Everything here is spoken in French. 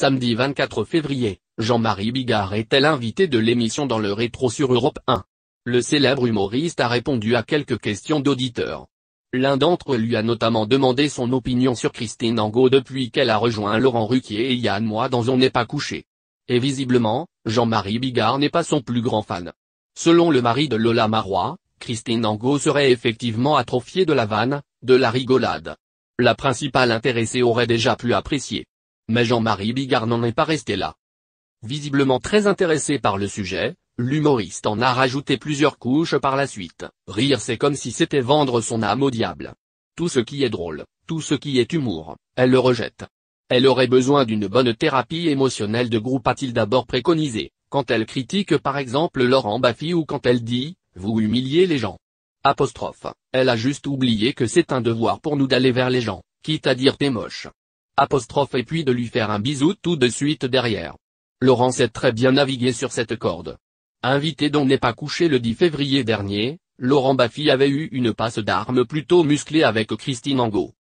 Samedi 24 février, Jean-Marie Bigard est-elle invitée de l'émission dans le rétro sur Europe 1 Le célèbre humoriste a répondu à quelques questions d'auditeurs. L'un d'entre eux lui a notamment demandé son opinion sur Christine Angot depuis qu'elle a rejoint Laurent Ruquier et Yann Moi dans On n'est pas couché. Et visiblement, Jean-Marie Bigard n'est pas son plus grand fan. Selon le mari de Lola Marois, Christine Angot serait effectivement atrophiée de la vanne, de la rigolade. La principale intéressée aurait déjà pu apprécier. Mais Jean-Marie Bigard n'en est pas resté là. Visiblement très intéressé par le sujet, l'humoriste en a rajouté plusieurs couches par la suite. Rire c'est comme si c'était vendre son âme au diable. Tout ce qui est drôle, tout ce qui est humour, elle le rejette. Elle aurait besoin d'une bonne thérapie émotionnelle de groupe a-t-il d'abord préconisé, quand elle critique par exemple Laurent Baffy ou quand elle dit « vous humiliez les gens ». Apostrophe, elle a juste oublié que c'est un devoir pour nous d'aller vers les gens, quitte à dire t'es moche apostrophe et puis de lui faire un bisou tout de suite derrière. Laurent sait très bien naviguer sur cette corde. Invité dont n'est pas couché le 10 février dernier, Laurent bafi avait eu une passe d'armes plutôt musclée avec Christine Angot.